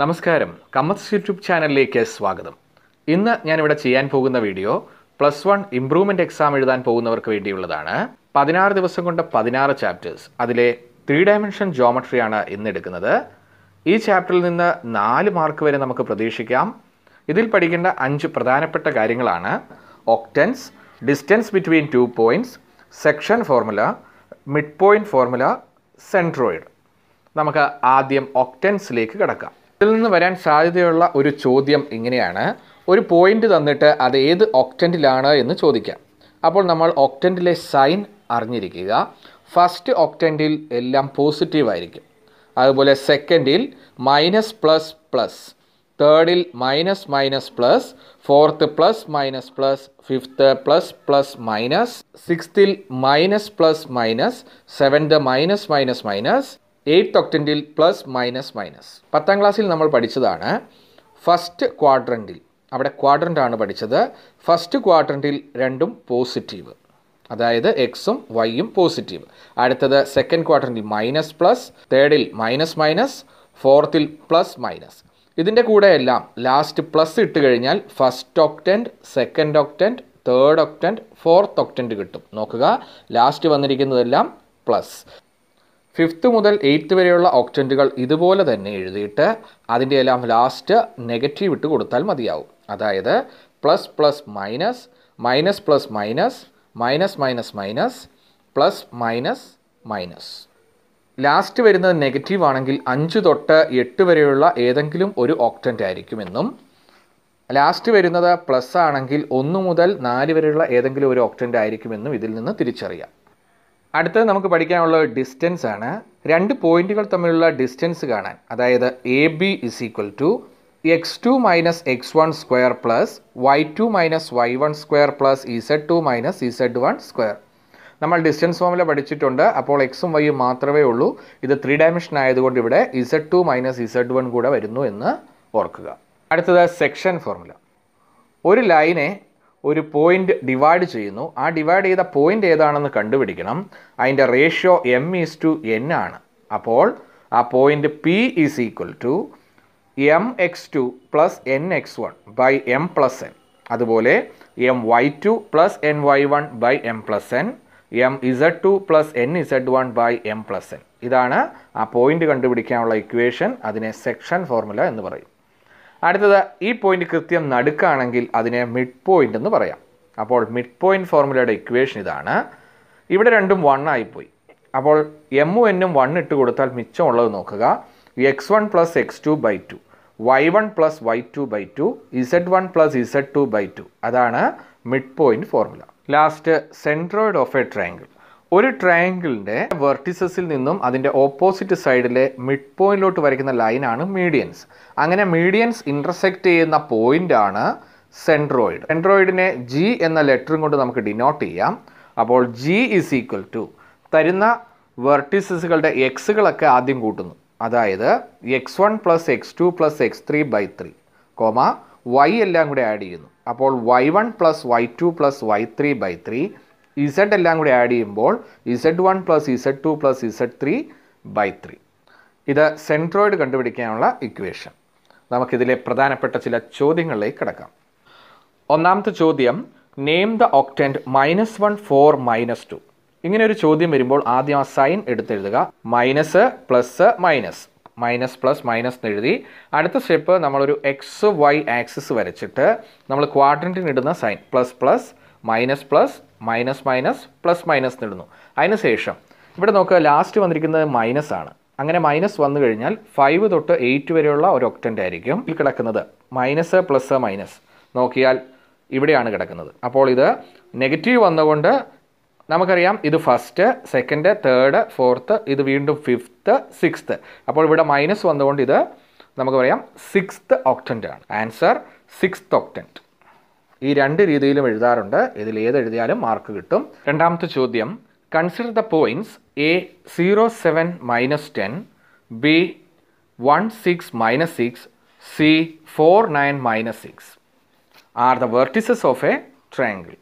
നമസ്കാരം കമത്സ് യൂട്യൂബ് ചാനലിലേക്ക് സ്വാഗതം ഇന്ന് ഞാനിവിടെ ചെയ്യാൻ പോകുന്ന video plus one improvement exam എഴുതാൻ പോകുന്നവർക്ക് വേണ്ടിയുള്ളതാണ് പതിനാറ് ദിവസം കൊണ്ട് പതിനാറ് ചാപ്റ്റേഴ്സ് അതിലെ ത്രീ ഡയമെൻഷൻ ജോമട്രിയാണ് ഇന്ന് എടുക്കുന്നത് ഈ ചാപ്റ്ററിൽ നിന്ന് നാല് മാർക്ക് വരെ നമുക്ക് പ്രതീക്ഷിക്കാം ഇതിൽ പഠിക്കേണ്ട അഞ്ച് പ്രധാനപ്പെട്ട കാര്യങ്ങളാണ് octants distance between two points section formula mid point formula centroid നമുക്ക് ആദ്യം ഒക്ടൻസിലേക്ക് കിടക്കാം ഇതിൽ നിന്ന് വരാൻ സാധ്യതയുള്ള ഒരു ചോദ്യം ഇങ്ങനെയാണ് ഒരു പോയിന്റ് തന്നിട്ട് അത് ഏത് ഒക്ടൻറ്റിലാണ് എന്ന് ചോദിക്കാം അപ്പോൾ നമ്മൾ ഒക്ടൻറ്റിലെ സൈൻ അറിഞ്ഞിരിക്കുക ഫസ്റ്റ് ഒക്ടൻറ്റിൽ എല്ലാം പോസിറ്റീവ് ആയിരിക്കും അതുപോലെ സെക്കൻഡിൽ മൈനസ് പ്ലസ് പ്ലസ് തേർഡിൽ minus minus plus fourth plus minus plus fifth plus plus minus സിക്സ്ത്തിൽ minus plus minus seventh minus minus minus eight ഒക്ടൻറ്റിൽ പ്ലസ് മൈനസ് മൈനസ് പത്താം ക്ലാസ്സിൽ നമ്മൾ പഠിച്ചതാണ് ഫസ്റ്റ് ക്വാഡ്രൻറ്റിൽ അവിടെ ക്വാഡ്രൻ്റ് ആണ് പഠിച്ചത് ഫസ്റ്റ് ക്വാഡ്രൻറ്റിൽ രണ്ടും പോസിറ്റീവ് അതായത് എക്സും വൈയും പോസിറ്റീവ് അടുത്തത് സെക്കൻഡ് ക്വാർട്ടറിൽ മൈനസ് പ്ലസ് തേർഡിൽ മൈനസ് മൈനസ് ഫോർത്തിൽ പ്ലസ് മൈനസ് ഇതിൻ്റെ കൂടെ എല്ലാം ലാസ്റ്റ് പ്ലസ് ഇട്ട് കഴിഞ്ഞാൽ first octant second octant third octant fourth octant കിട്ടും നോക്കുക ലാസ്റ്റ് വന്നിരിക്കുന്നതെല്ലാം പ്ലസ് ഫിഫ്ത്ത് മുതൽ എയ്ത്ത് വരെയുള്ള ഓക്ടൻറ്റുകൾ ഇതുപോലെ തന്നെ എഴുതിയിട്ട് അതിൻ്റെ എല്ലാം ലാസ്റ്റ് നെഗറ്റീവ് ഇട്ട് കൊടുത്താൽ മതിയാവും അതായത് plus plus minus minus plus minus minus minus minus plus minus minus last വരുന്നത് നെഗറ്റീവ് ആണെങ്കിൽ അഞ്ച് തൊട്ട് എട്ട് വരെയുള്ള ഏതെങ്കിലും ഒരു ഓക്ടൻ്റ് ആയിരിക്കുമെന്നും ലാസ്റ്റ് വരുന്നത് പ്ലസ് ആണെങ്കിൽ ഒന്ന് മുതൽ നാല് വരെയുള്ള ഏതെങ്കിലും ഒരു ഓക്ടൻ്റ് ആയിരിക്കുമെന്നും ഇതിൽ നിന്ന് തിരിച്ചറിയാം അടുത്തത് നമുക്ക് പഠിക്കാനുള്ള ഡിസ്റ്റൻസ് ആണ് രണ്ട് പോയിന്റുകൾ തമ്മിലുള്ള ഡിസ്റ്റൻസ് കാണാൻ അതായത് A B is equal to x two minus x one square plus y two minus y one square plus z two minus z one square നമ്മൾ ഡിസ്റ്റൻസ് ഫോമിലെ പഠിച്ചിട്ടുണ്ട് അപ്പോൾ എക്സും വൈയും മാത്രമേ ഉള്ളൂ ഇത് ത്രീ ഡയമെൻഷൻ ആയതുകൊണ്ട് ഇവിടെ z two minus z one കൂടെ വരുന്നു എന്ന് ഓർക്കുക അടുത്തത് സെക്ഷൻ ഫോർമുല ഒരു ലൈനെ ഒരു പോയിന്റ് ഡിവൈഡ് ചെയ്യുന്നു ആ ഡിവൈഡ് ചെയ്ത പോയിന്റ് ഏതാണെന്ന് കണ്ടുപിടിക്കണം അതിൻ്റെ ratio m is to n ആണ് അപ്പോൾ ആ point p is equal to m x two plus n x one by m plus n അതുപോലെ m y two plus n y one by m plus n m z two plus n z one by m plus n ഇതാണ് ആ point കണ്ടുപിടിക്കാനുള്ള equation അതിനെ section formula എന്ന് പറയും അടുത്തത് ഈ point കൃത്യം നടുക്കാണെങ്കിൽ അതിനെ മിഡ് പോയിന്റ് എന്ന് പറയാം അപ്പോൾ മിഡ് പോയിന്റ് ഫോർമുലയുടെ ഇക്വേഷൻ ഇതാണ് ഇവിടെ രണ്ടും വൺ ആയിപ്പോയി അപ്പോൾ എമ്മും എന്നും വൺ ഇട്ട് കൊടുത്താൽ മിച്ചം ഉള്ളത് നോക്കുക x one plus x two by two y one plus y two by two z one plus z two by two അതാണ് mid point formula last centroid of a triangle ഒരു ട്രയാങ്കിളിൻ്റെ വെർട്ടിസസിൽ നിന്നും അതിൻ്റെ ഓപ്പോസിറ്റ് സൈഡിലെ മിഡ് പോയിന്റിലോട്ട് വരയ്ക്കുന്ന ലൈനാണ് medians അങ്ങനെ medians intersect ചെയ്യുന്ന പോയിൻ്റാണ് സെൻട്രോയിഡ് സെൻട്രോയിഡിനെ ജി എന്ന ലെറ്ററും കൊണ്ട് നമുക്ക് ഡിനോട്ട് ചെയ്യാം അപ്പോൾ ജി ഈസ് ഈക്വൽ ടു തരുന്ന വെർട്ടിസസുകളുടെ എക്സുകളൊക്കെ ആദ്യം കൂട്ടുന്നു അതായത് x one plus x two plus x three by three comma y എല്ലാം കൂടെ ആഡ് ചെയ്യുന്നു അപ്പോൾ y one plus y two plus y three by three z എല്ലാം കൂടി ആഡ് ചെയ്യുമ്പോൾ z one plus z two plus z three by three ഇത് centroid കണ്ടുപിടിക്കാനുള്ള equation നമുക്കിതിലെ പ്രധാനപ്പെട്ട ചില ചോദ്യങ്ങളിലേക്ക് കിടക്കാം ഒന്നാമത്തെ ചോദ്യം name the octant minus one four minus two ഇങ്ങനെ ഒരു ചോദ്യം വരുമ്പോൾ ആദ്യം ആ സൈൻ എടുത്തെഴുതുക minus plus minus minus plus minus എന്ന് എഴുതി അടുത്ത സ്റ്റെപ്പ് നമ്മളൊരു എക്സ് വൈ ആക്സിസ് വരച്ചിട്ട് നമ്മൾ ക്വാഡ്രൻറ്റിന് ഇടുന്ന sign plus plus minus plus minus minus plus minus എന്നിടുന്നു അതിനുശേഷം ഇവിടെ നോക്കുക ലാസ്റ്റ് വന്നിരിക്കുന്നത് മൈനസ് ആണ് അങ്ങനെ മൈനസ് വന്നു കഴിഞ്ഞാൽ ഫൈവ് തൊട്ട് എയ്റ്റ് വരെയുള്ള ഒരു ഒക്ടൻ്റ് ആയിരിക്കും ഇതിൽ കിടക്കുന്നത് മൈനസ് പ്ലസ് മൈനസ് നോക്കിയാൽ ഇവിടെയാണ് കിടക്കുന്നത് അപ്പോൾ ഇത് നെഗറ്റീവ് വന്നുകൊണ്ട് നമുക്കറിയാം ഇത് ഫസ്റ്റ് സെക്കൻഡ് തേർഡ് ഫോർത്ത് ഇത് വീണ്ടും ഫിഫ്ത്ത് സിക്സ്ത്ത് അപ്പോൾ ഇവിടെ മൈനസ് വന്നുകൊണ്ട് ഇത് നമുക്ക് പറയാം സിക്സ്ത് ഒക്ടൻ്റ് ആണ് ആൻസർ സിക്സ്ത് ഒക്ടൻറ്റ് ഈ രണ്ട് രീതിയിലും എഴുതാറുണ്ട് ഇതിൽ ഏതെഴുതിയാലും മാർക്ക് കിട്ടും രണ്ടാമത്തെ ചോദ്യം consider the points A zero seven minus ten B one six minus six C four nine minus six are the vertices of a triangle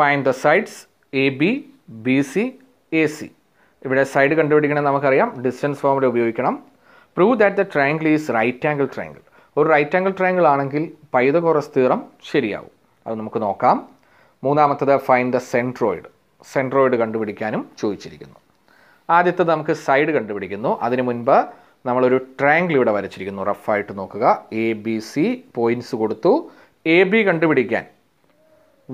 find the sides A B B C A C ഇവിടെ side കണ്ടുപിടിക്കണമെന്ന് നമുക്കറിയാം distance ഫോമിൽ ഉപയോഗിക്കണം prove that the triangle is right angle triangle ഒരു right angle triangle ആണെങ്കിൽ Pythagoras theorem ശരിയാവും അത് നമുക്ക് നോക്കാം മൂന്നാമത്തത് ഫൈൻ ദ സെൻട്രോയിഡ് സെൻട്രോയിഡ് കണ്ടുപിടിക്കാനും ചോദിച്ചിരിക്കുന്നു ആദ്യത്തെ നമുക്ക് സൈഡ് കണ്ടുപിടിക്കുന്നു അതിനു മുൻപ് നമ്മളൊരു ട്രയാങ്കിൾ ഇവിടെ വരച്ചിരിക്കുന്നു റഫായിട്ട് നോക്കുക എ ബി സി പോയിൻറ്റ്സ് കൊടുത്തു എ ബി കണ്ടുപിടിക്കാൻ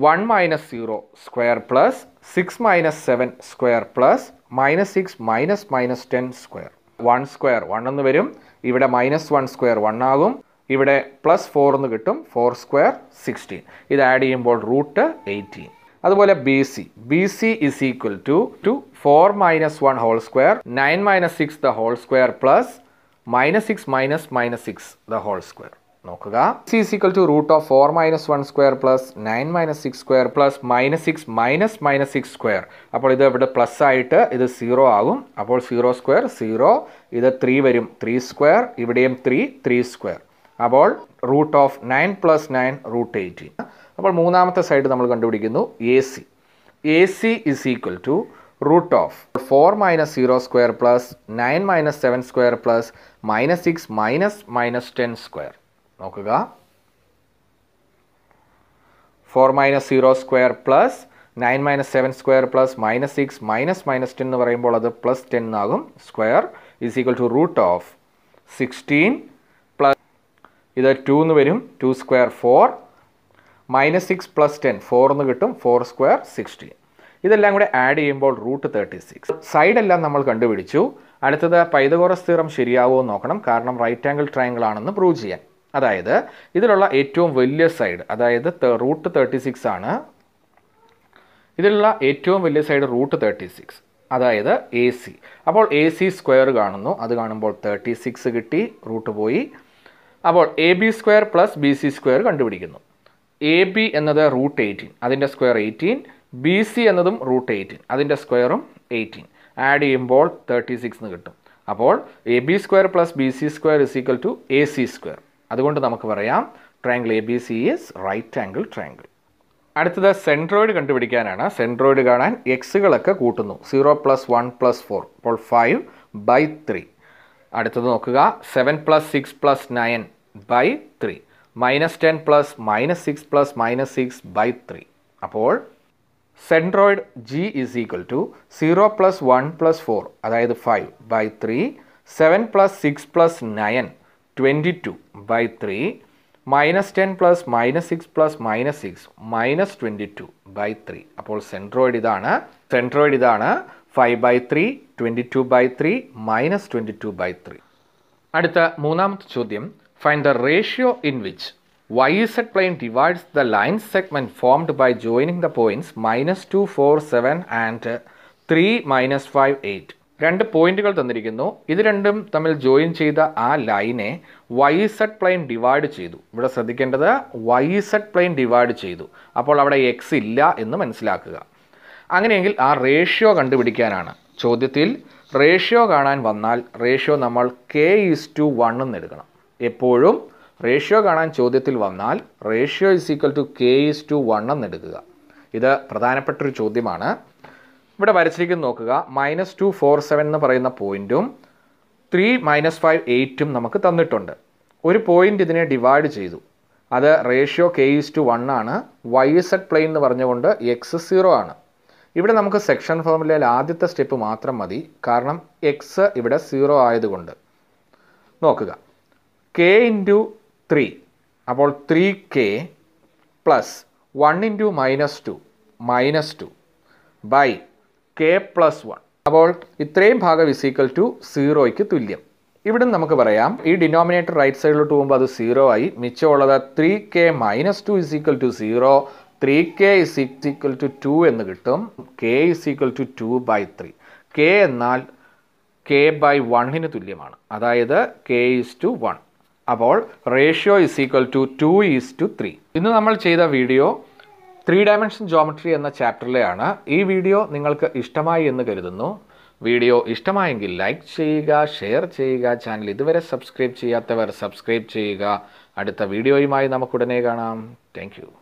one minus zero square plus six minus seven square plus minus six minus minus ten square one square one എന്ന് വരും ഇവിടെ മൈനസ് വൺ സ്ക്വയർ വൺ ആകും ഇവിടെ പ്ലസ് ഫോർ എന്ന് കിട്ടും four square sixteen ഇത് ആഡ് ചെയ്യുമ്പോൾ റൂട്ട് എയ്റ്റീൻ അതുപോലെ B C B C is equal to two four minus one whole square nine minus six the whole square plus minus six minus minus six the whole square നോക്കുക C is equal to root of four minus one square plus nine minus six square plus minus six minus minus six square അപ്പോൾ ഇത് ഇവിടെ plus ആയിട്ട് ഇത് zero ആകും അപ്പോൾ zero square zero ഇത് three വരും ത്രീ സ്ക്വയർ ഇവിടെയും ത്രീ ത്രീ സ്ക്വയർ അപ്പോൾ root of nine plus nine root eighteen അപ്പോൾ മൂന്നാമത്തെ സൈഡ് നമ്മൾ കണ്ടുപിടിക്കുന്നു A C A C is equal to root of four minus zero square plus nine minus seven square plus minus six minus minus ten square നോക്കുക four minus zero square plus nine minus seven square plus minus six minus minus ten എന്ന് പറയുമ്പോൾ അത് plus ten ആകും square is equal to root of sixteen ഇത് two എന്ന് വരും two square four minus six plus ten four എന്ന് കിട്ടും four square sixteen ഇതെല്ലാം കൂടെ ആഡ് ചെയ്യുമ്പോൾ റൂട്ട് തേർട്ടി സിക്സ് സൈഡെല്ലാം നമ്മൾ കണ്ടുപിടിച്ചു അടുത്തത് പൈതകോറസ് തീറം ശരിയാവുമോ നോക്കണം കാരണം റൈറ്റ് ആംഗിൾ ട്രയാങ്കിൾ ആണെന്ന് പ്രൂവ് ചെയ്യാൻ അതായത് ഇതിലുള്ള ഏറ്റവും വലിയ സൈഡ് അതായത് റൂട്ട് തേർട്ടി സിക്സ് ആണ് ഇതിലുള്ള ഏറ്റവും വലിയ സൈഡ് റൂട്ട് തേർട്ടി സിക്സ് അതായത് എ സി അപ്പോൾ എ സി സ്ക്വയർ കാണുന്നു അത് കാണുമ്പോൾ തേർട്ടി സിക്സ് കിട്ടി റൂട്ട് പോയി അപ്പോൾ A B square plus B C square കണ്ടുപിടിക്കുന്നു എ ബി എന്നത് റൂട്ട് എയ്റ്റീൻ അതിൻ്റെ സ്ക്വയർ എയ്റ്റീൻ ബി സി എന്നതും റൂട്ട് എയ്റ്റീൻ അതിൻ്റെ സ്ക്വയറും എയ്റ്റീൻ ആഡ് ചെയ്യുമ്പോൾ തേർട്ടി സിക്സ് എന്ന് കിട്ടും അപ്പോൾ A B square plus B C square is equal to A C square അതുകൊണ്ട് നമുക്ക് പറയാം triangle A B C is right angle triangle അടുത്തത് സെൻട്രോയിഡ് കണ്ടുപിടിക്കാനാണ് സെൻട്രോയിഡ് കാണാൻ എക്സുകളൊക്കെ കൂട്ടുന്നു zero plus one plus four അപ്പോൾ ഫൈവ് ബൈ ത്രീ അടുത്തത് നോക്കുക seven plus six plus nine by three minus ten plus minus six plus minus six by three അപ്പോൾ centroid G is equal to zero plus one plus four അതായത് five by three seven plus six plus nine twenty two by three minus ten plus minus six plus minus six minus twenty two by three അപ്പോൾ centroid ഇതാണ് centroid ഇതാണ് five by three twenty two by three minus twenty two by three അടുത്ത മൂന്നാമത്തെ ചോദ്യം find the ratio in which y is set plane divides the line segment formed by joining the points minus two four seven and three minus five eight രണ്ട് പോയിന്റുകൾ തന്നിരിക്കുന്നു ഇത് രണ്ടും തമ്മിൽ join ചെയ്ത ആ ലൈനെ വൈ സെഡ് പ്ലെയിൻ ഡിവൈഡ് ചെയ്തു ഇവിടെ ശ്രദ്ധിക്കേണ്ടത് വൈ സെഡ് പ്ലെയിൻ ഡിവൈഡ് ചെയ്തു അപ്പോൾ അവിടെ എക്സ് ഇല്ല എന്ന് മനസ്സിലാക്കുക അങ്ങനെയെങ്കിൽ ആ റേഷ്യോ കണ്ടുപിടിക്കാനാണ് ചോദ്യത്തിൽ റേഷ്യോ കാണാൻ വന്നാൽ റേഷ്യോ നമ്മൾ കെ ഈസ് ടു വൺ എന്നെടുക്കണം എപ്പോഴും റേഷ്യോ കാണാൻ ചോദ്യത്തിൽ വന്നാൽ ratio is equal to k is to one എന്നെടുക്കുക ഇത് പ്രധാനപ്പെട്ടൊരു ചോദ്യമാണ് ഇവിടെ വരച്ചിരിക്കുന്നു നോക്കുക മൈനസ് ടു ഫോർ സെവൻ എന്ന് പറയുന്ന പോയിൻറ്റും ത്രീ മൈനസ് ഫൈവ് എയ്റ്റും നമുക്ക് തന്നിട്ടുണ്ട് ഒരു പോയിൻ്റ് ഇതിനെ ഡിവൈഡ് ചെയ്തു അത് ratio k is to one ആണ് വൈ സെഡ് പ്ലെയിൻ എന്ന് പറഞ്ഞുകൊണ്ട് എക്സ് സീറോ ആണ് ഇവിടെ നമുക്ക് സെക്ഷൻ ഫോമിലെ ആദ്യത്തെ സ്റ്റെപ്പ് മാത്രം മതി കാരണം എക്സ് ഇവിടെ സീറോ ആയതുകൊണ്ട് നോക്കുക കെ ഇൻറ്റു ത്രീ അപ്പോൾ three k plus one into minus two minus two by k plus one അപ്പോൾ ഇത്രയും ഭാഗം ഇസ് ഈക്വൽ ടു സീറോയ്ക്ക് തുല്യം ഇവിടെ നമുക്ക് പറയാം ഈ ഡിനോമിനേറ്റർ റൈറ്റ് സൈഡിലോട്ട് പോകുമ്പോൾ അത് സീറോ ആയി മിച്ചമുള്ളത് three k minus two is equal to zero three k is equal to two എന്ന് കിട്ടും k is equal to two by three k എന്നാൽ കെ ബൈ വണ്ണിന് തുല്യമാണ് അതായത് കെ ഈസ് ടു വൺ അപ്പോൾ ratio is equal to two is to three ഇന്ന് നമ്മൾ ചെയ്ത വീഡിയോ ത്രീ ഡയമെൻഷൻ ജോമെട്രി എന്ന ചാപ്റ്ററിലെയാണ് ഈ വീഡിയോ നിങ്ങൾക്ക് ഇഷ്ടമായി എന്ന് കരുതുന്നു വീഡിയോ ഇഷ്ടമായെങ്കിൽ ലൈക്ക് ചെയ്യുക ഷെയർ ചെയ്യുക ചാനൽ ഇതുവരെ സബ്സ്ക്രൈബ് ചെയ്യാത്തവർ സബ്സ്ക്രൈബ് ചെയ്യുക അടുത്ത വീഡിയോയുമായി നമുക്കുടനെ കാണാം താങ്ക്